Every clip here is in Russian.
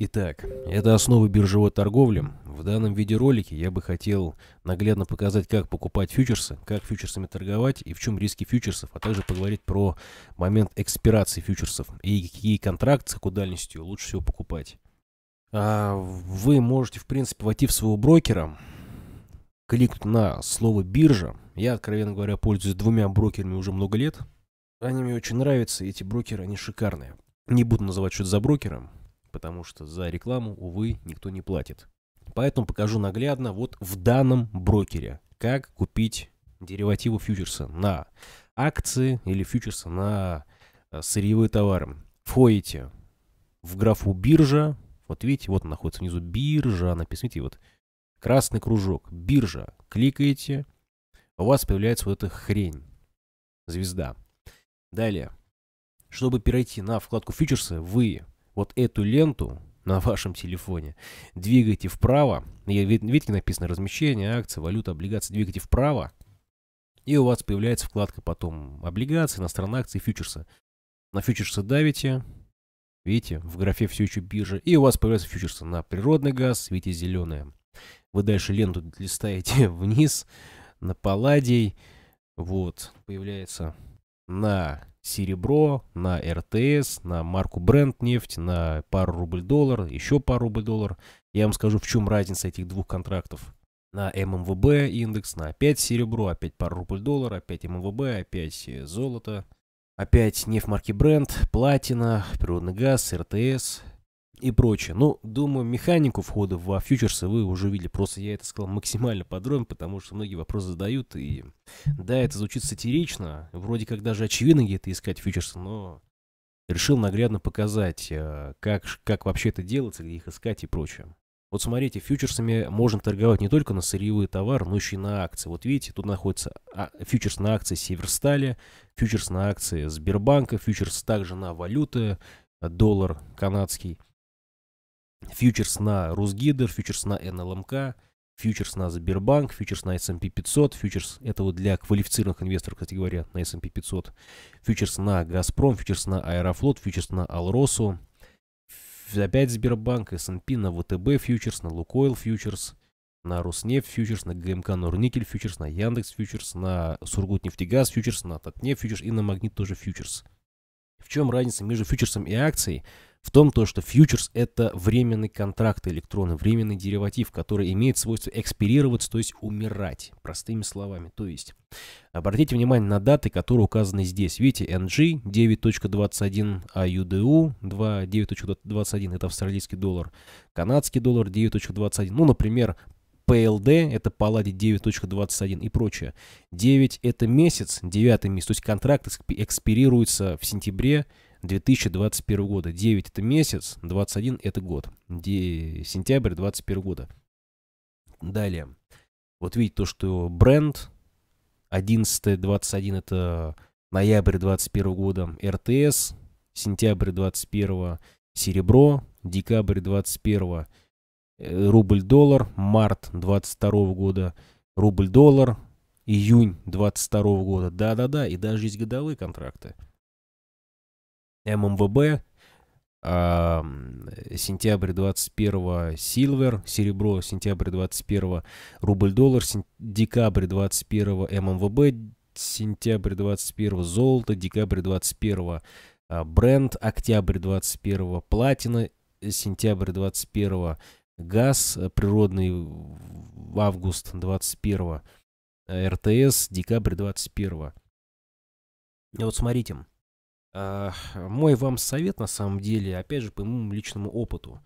Итак, это основы биржевой торговли. В данном видеоролике я бы хотел наглядно показать, как покупать фьючерсы, как фьючерсами торговать и в чем риски фьючерсов, а также поговорить про момент экспирации фьючерсов и какие контракты с какой дальностью лучше всего покупать. А, вы можете, в принципе, войти в своего брокера, кликнуть на слово «биржа». Я, откровенно говоря, пользуюсь двумя брокерами уже много лет. Они мне очень нравятся, эти брокеры, они шикарные. Не буду называть, что это за брокером потому что за рекламу, увы, никто не платит. Поэтому покажу наглядно вот в данном брокере, как купить деривативы фьючерса на акции или фьючерса на э, сырьевые товары. Входите в графу биржа, вот видите, вот она находится внизу биржа, написано, видите, вот красный кружок, биржа, кликаете, у вас появляется вот эта хрень, звезда. Далее, чтобы перейти на вкладку фьючерсы, вы вот эту ленту на вашем телефоне, двигайте вправо, видите, написано размещение, акции, валюта, облигации, двигайте вправо, и у вас появляется вкладка потом облигации, иностранные акции, фьючерсы. На фьючерсы давите, видите, в графе все еще биржа, и у вас появляются фьючерсы на природный газ, видите, зеленые. Вы дальше ленту листаете вниз, на палладий, вот, появляется на серебро, на РТС, на марку бренд нефть, на пару рубль-доллар, еще пару рубль-доллар. Я вам скажу, в чем разница этих двух контрактов. На ММВБ эм эм индекс, на опять серебро, опять пару рубль-доллар, опять ММВБ, эм опять э, золото. Опять нефть марки бренд, платина, природный газ, РТС, и прочее. Ну, думаю, механику входа во фьючерсы вы уже видели. Просто я это сказал максимально подробно, потому что многие вопросы задают. И да, это звучит сатирично. Вроде как даже очевидно где-то искать фьючерсы, но решил наглядно показать, э, как, как вообще это делается, где их искать и прочее. Вот смотрите, фьючерсами можно торговать не только на сырьевые товары, но еще и на акции. Вот видите, тут находится а, фьючерс на акции Северстали, фьючерс на акции Сбербанка, фьючерс также на валюты, э, доллар канадский фьючерс на Русгидер, фьючерс на НЛМК, эм фьючерс на Сбербанк, фьючерс на S&P 500, фьючерс, это вот для квалифицированных инвесторов, кстати говоря, на S&P 500, фьючерс на Газпром, фьючерс на Аэрофлот, фьючерс на Алросу, опять Сбербанк, S&P на ВТБ фьючерс, на Лукойл фьючерс, на Роснефть фьючерс, на ГМК эм Норникель фьючерс, на Яндекс фьючерс, на Сургутнефтегаз фьючерс, на Татнефть фьючерс и на Магнит тоже фьючерс. В чем разница между фьючерсом и акцией? В том, то, что фьючерс – это временный контракт электрона, временный дериватив, который имеет свойство экспирироваться, то есть умирать, простыми словами. То есть, обратите внимание на даты, которые указаны здесь. Видите, NG 9.21, AUDU 2, 9.21 – это австралийский доллар, канадский доллар 9.21. Ну, например, PLD, это Palladium 9.21 и прочее. 9 это месяц, 9 месяц, то есть контракт экспирируется в сентябре 2021 года. 9 это месяц, 21 это год. Де... Сентябрь 2021 года. Далее. Вот видите то, что бренд 11.21 это ноябрь 2021 года РТС, сентябрь 2021 серебро, декабрь 2021 рубль-доллар, март 22 года, рубль-доллар, июнь 22 года. Да-да-да, и даже есть годовые контракты. ММВБ, а, сентябрь 21 Silver, серебро, сентябрь 21 рубль-доллар, сен... декабрь 21 ММВБ, сентябрь 21 золото, декабрь 21 а, бренд, октябрь 21 платина, сентябрь 21 газ э, природный в август 21 э, РТС декабрь 21 Вот смотрите, мой вам совет на самом деле, опять же, по моему личному опыту.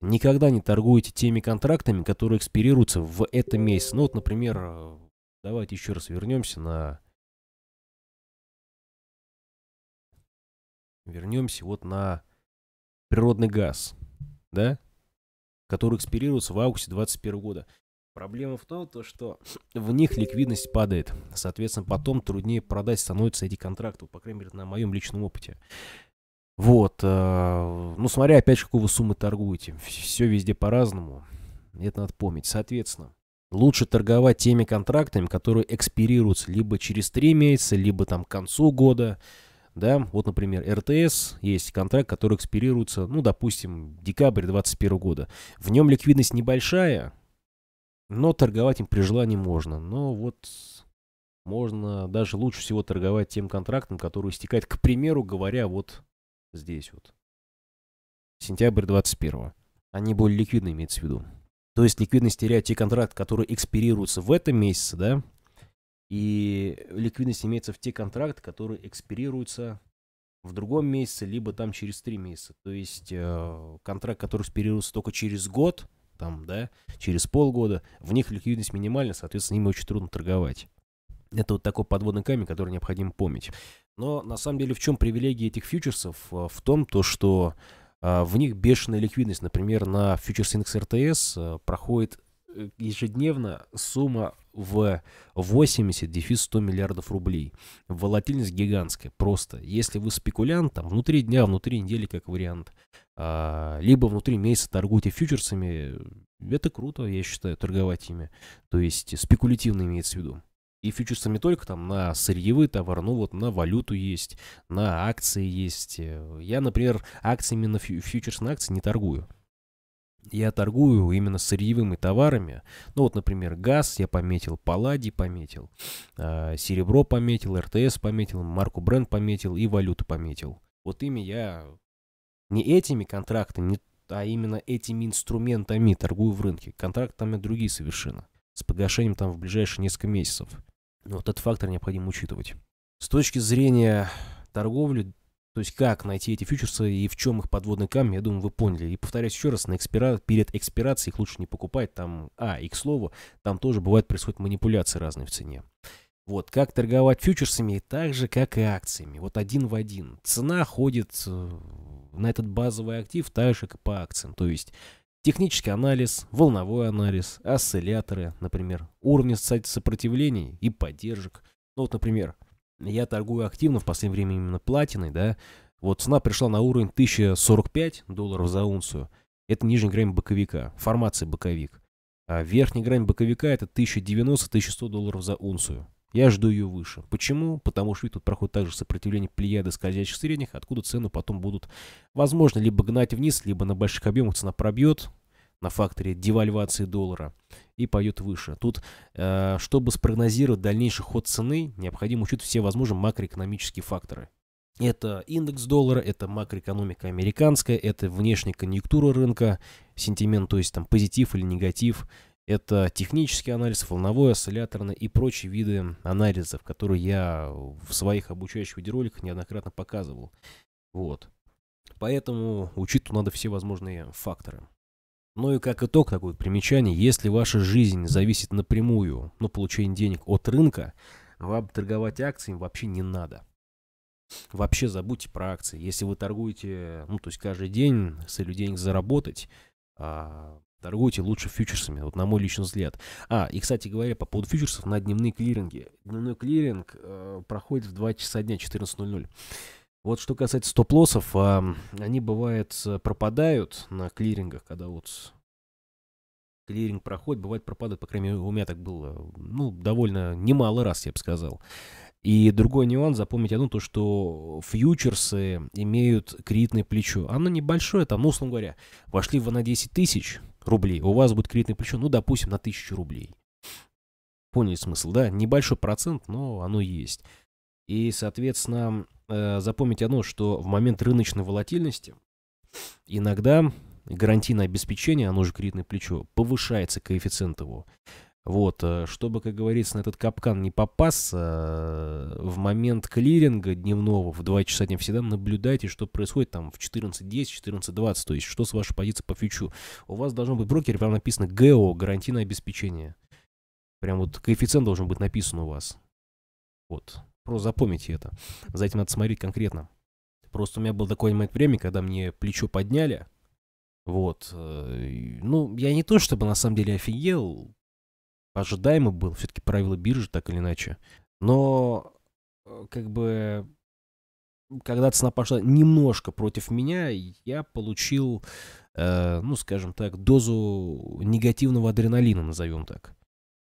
Никогда не торгуйте теми контрактами, которые экспирируются в этом месяце. Ну вот, например, э, давайте еще раз вернемся на... Вернемся вот на природный газ, да? которые экспирируются в августе 2021 года. Проблема в том, то, что в них ликвидность падает. Соответственно, потом труднее продать становятся эти контракты, по крайней мере, на моем личном опыте. Вот. Э, ну, смотря опять же, какого суммы торгуете. Все везде по-разному. Это надо помнить. Соответственно, лучше торговать теми контрактами, которые экспирируются либо через 3 месяца, либо там к концу года да, вот, например, РТС, есть контракт, который экспирируется, ну, допустим, декабрь 2021 года. В нем ликвидность небольшая, но торговать им при желании можно. Но вот можно даже лучше всего торговать тем контрактом, который истекает, к примеру говоря, вот здесь вот. Сентябрь 21 Они более ликвидны, имеется в виду. То есть ликвидность теряют те контракты, которые экспирируются в этом месяце, да, и ликвидность имеется в те контракты, которые экспирируются в другом месяце, либо там через три месяца. То есть э, контракт, который экспирируется только через год, там, да, через полгода, в них ликвидность минимальна, соответственно, ими очень трудно торговать. Это вот такой подводный камень, который необходимо помнить. Но на самом деле в чем привилегия этих фьючерсов? Э, в том, то, что э, в них бешеная ликвидность. Например, на фьючерс индекс РТС э, проходит ежедневно сумма в 80 дефис 100 миллиардов рублей. Волатильность гигантская просто. Если вы спекулянт, там внутри дня, внутри недели как вариант, а, либо внутри месяца торгуете фьючерсами, это круто, я считаю, торговать ими. То есть спекулятивно имеется в виду. И фьючерсами только там на сырьевые товары, ну вот на валюту есть, на акции есть. Э, я, например, акциями на фью фьючерс на акции не торгую. Я торгую именно сырьевыми товарами. Ну вот, например, газ я пометил, палладий пометил, э, серебро пометил, РТС пометил, марку бренд пометил и валюту пометил. Вот ими я не этими контрактами, не, а именно этими инструментами торгую в рынке. Контрактами другие совершенно. С погашением там в ближайшие несколько месяцев. Но ну, вот этот фактор необходимо учитывать. С точки зрения торговли то есть как найти эти фьючерсы и в чем их подводный камень, я думаю, вы поняли. И повторяюсь еще раз, на экспира... перед экспирацией их лучше не покупать. Там, а, и к слову, там тоже бывают происходят манипуляции разные в цене. Вот, как торговать фьючерсами, так же, как и акциями. Вот один в один. Цена ходит э, на этот базовый актив так же, как и по акциям. То есть технический анализ, волновой анализ, осцилляторы, например, уровни сопротивлений и поддержек. Ну вот, например, я торгую активно в последнее время именно платиной, да. Вот цена пришла на уровень 1045 долларов за унцию. Это нижняя грань боковика, формация боковик. А верхняя грань боковика это 1090-1100 долларов за унцию. Я жду ее выше. Почему? Потому что тут проходит также сопротивление плеяды скользящих средних, откуда цену потом будут, возможно, либо гнать вниз, либо на больших объемах цена пробьет, на факторе девальвации доллара и пойдет выше. Тут, э, чтобы спрогнозировать дальнейший ход цены, необходимо учитывать все возможные макроэкономические факторы. Это индекс доллара, это макроэкономика американская, это внешняя конъюнктура рынка, сентимент, то есть там позитив или негатив, это технический анализ, волновой, осцилляторный и прочие виды анализов, которые я в своих обучающих видеороликах неоднократно показывал. Вот. Поэтому учитывать надо все возможные факторы. Ну и как итог такое примечание, если ваша жизнь зависит напрямую, ну, получение денег от рынка, вам торговать акциями вообще не надо. Вообще забудьте про акции. Если вы торгуете, ну, то есть каждый день с целью денег заработать, а, торгуйте лучше фьючерсами, вот на мой личный взгляд. А, и, кстати говоря, по поводу фьючерсов на дневные клиринги. Дневной клиринг э, проходит в 2 часа дня, 14.00. Вот что касается стоп-лоссов, они, бывает, пропадают на клирингах, когда вот клиринг проходит, бывает пропадают, по крайней мере, у меня так было, ну, довольно немало раз, я бы сказал. И другой нюанс, запомнить одно, то, что фьючерсы имеют кредитное плечо. Оно небольшое, там, ну, условно говоря, вошли вы на 10 тысяч рублей, у вас будет кредитное плечо, ну, допустим, на тысячу рублей. Поняли смысл, да? Небольшой процент, но оно есть. И, соответственно, э, запомните одно, что в момент рыночной волатильности иногда гарантийное обеспечение, оно же кредитное плечо, повышается коэффициент его. Вот, э, чтобы, как говорится, на этот капкан не попасться, э, в момент клиринга дневного в 2 часа дня всегда наблюдайте, что происходит там в 14.10, 14.20, то есть что с вашей позиции по фьючу. У вас должно быть брокер, прям написано ГО, гарантийное обеспечение. Прям вот коэффициент должен быть написан у вас. Вот. Просто запомните это. За этим надо смотреть конкретно. Просто у меня был такой момент времени, когда мне плечо подняли. Вот. Э, ну, я не то чтобы на самом деле офигел. Ожидаемо был. Все-таки правила биржи так или иначе. Но, э, как бы, когда цена пошла немножко против меня, я получил, э, ну, скажем так, дозу негативного адреналина, назовем так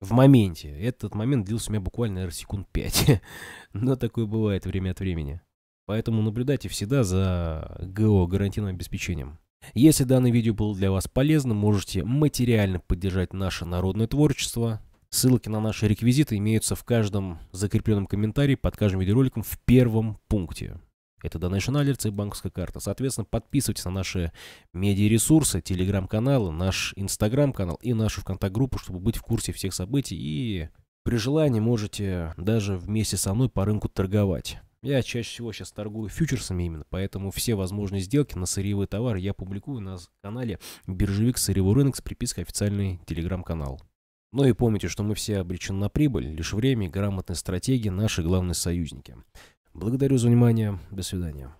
в моменте. Этот момент длился у меня буквально, наверное, секунд пять, Но такое бывает время от времени. Поэтому наблюдайте всегда за ГО, гарантийным обеспечением. Если данное видео было для вас полезным, можете материально поддержать наше народное творчество. Ссылки на наши реквизиты имеются в каждом закрепленном комментарии под каждым видеороликом в первом пункте. Это Donationaler, банковская карта. Соответственно, подписывайтесь на наши медиаресурсы, телеграм-каналы, наш инстаграм-канал и нашу ВКонтакт-группу, чтобы быть в курсе всех событий. И при желании можете даже вместе со мной по рынку торговать. Я чаще всего сейчас торгую фьючерсами именно, поэтому все возможные сделки на сырьевые товары я публикую на канале «Биржевик сырьевой рынок» с припиской «Официальный телеграм-канал». Ну и помните, что мы все обречены на прибыль, лишь время и грамотные стратегии – наши главные союзники. Благодарю за внимание. До свидания.